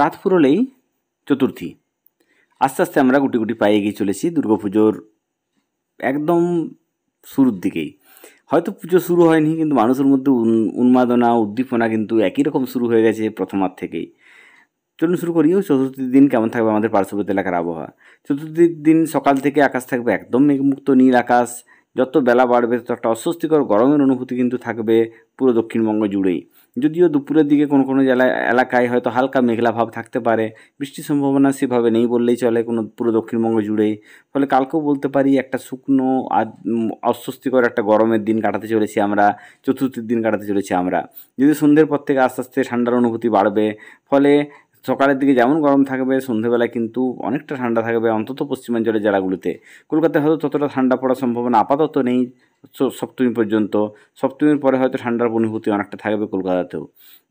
রাত ফুরলেই চতুর্থী আস্তে আস্তে আমরা গুটি গুটি পায়ে গিয়ে চলেছি দুর্গাপুজোর একদম শুরুর দিকেই হয়তো পুজো শুরু হয়নি কিন্তু মানুষের মধ্যে উন্মাদনা উদ্দীপনা কিন্তু একই রকম শুরু হয়ে গেছে প্রথমার থেকেই চলুন শুরু করি চতুর্থীর দিন কেমন থাকবে আমাদের পার্শ্ববর্তী এলাকার আবহাওয়া চতুর্থীর দিন সকাল থেকে আকাশ থাকবে একদম মেঘমুক্ত নীল আকাশ যত বেলা বাড়বে তত একটা অস্বস্তিকর গরমের অনুভূতি কিন্তু থাকবে পুরো দক্ষিণবঙ্গ জুড়েই যদিও দুপুরের দিকে কোনো কোনো এলাকায় হয়তো হালকা মেঘলা ভাব থাকতে পারে বৃষ্টির সম্ভাবনা সেভাবে নেই বললেই চলে কোনো পুরো দক্ষিণবঙ্গ জুড়েই ফলে কালকেও বলতে পারি একটা শুকনো অস্বস্তিকর একটা গরমের দিন কাটাতে চলেছি আমরা চতুর্থীর দিন কাটাতে চলেছি আমরা যদি সন্ধ্যের পর থেকে আস্তে আস্তে ঠান্ডার অনুভূতি বাড়বে ফলে সকালের দিকে যেমন গরম থাকবে সন্ধেবেলায় কিন্তু অনেকটা ঠান্ডা থাকবে অন্তত পশ্চিমাঞ্চলের জেলাগুলিতে কলকাতায় হয়তো ততটা ঠান্ডা পড়ার সম্ভাবনা আপাতত নেই সপ্তমী পর্যন্ত সপ্তমীর পরে হয়তো ঠান্ডার অনুভূতি অনেকটা থাকবে কলকাতাতেও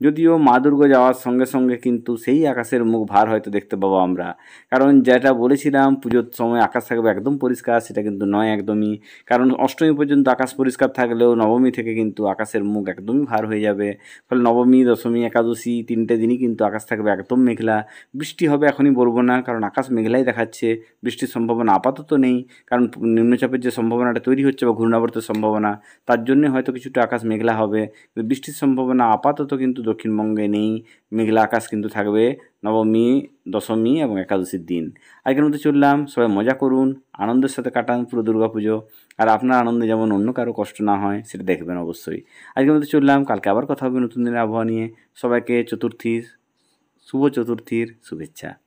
যদিও মা দুর্গা যাওয়ার সঙ্গে সঙ্গে কিন্তু সেই আকাশের মুখ ভার হয়তো দেখতে পাবো আমরা কারণ যেটা বলেছিলাম পুজোর সময় আকাশ থাকবে একদম পরিষ্কার সেটা কিন্তু নয় একদমই কারণ অষ্টমী পর্যন্ত আকাশ পরিষ্কার থাকলেও নবমী থেকে কিন্তু আকাশের মুখ একদমই ভার হয়ে যাবে ফলে নবমী দশমী একাদশী তিনটে দিনই কিন্তু আকাশ থাকবে একদম মেঘলা বৃষ্টি হবে এখনই বলবো না কারণ আকাশ মেঘলাই দেখাচ্ছে বৃষ্টির সম্ভাবনা আপাতত নেই কারণ নিম্নচাপের যে সম্ভাবনাটা তৈরি হচ্ছে বা ঘূর্ণাবর্ত বৃষ্টিপাতের সম্ভাবনা তার জন্য হয়তো কিছুটা আকাশ মেঘলা হবে বৃষ্টির সম্ভাবনা আপাতত কিন্তু দক্ষিণবঙ্গে নেই মেঘলা আকাশ কিন্তু থাকবে নবমী দশমী এবং একাদশীর দিন আজকের মতো চললাম সবাই মজা করুন আনন্দের সাথে কাটান পুরো দুর্গাপুজো আর আপনার আনন্দে যেমন অন্য কারো কষ্ট না হয় সেটা দেখবেন অবশ্যই আজকের মতো চললাম কালকে আবার কথা হবে নতুন দিনের আবহাওয়া নিয়ে সবাইকে চতুর্থীর শুভ চতুর্থীর শুভেচ্ছা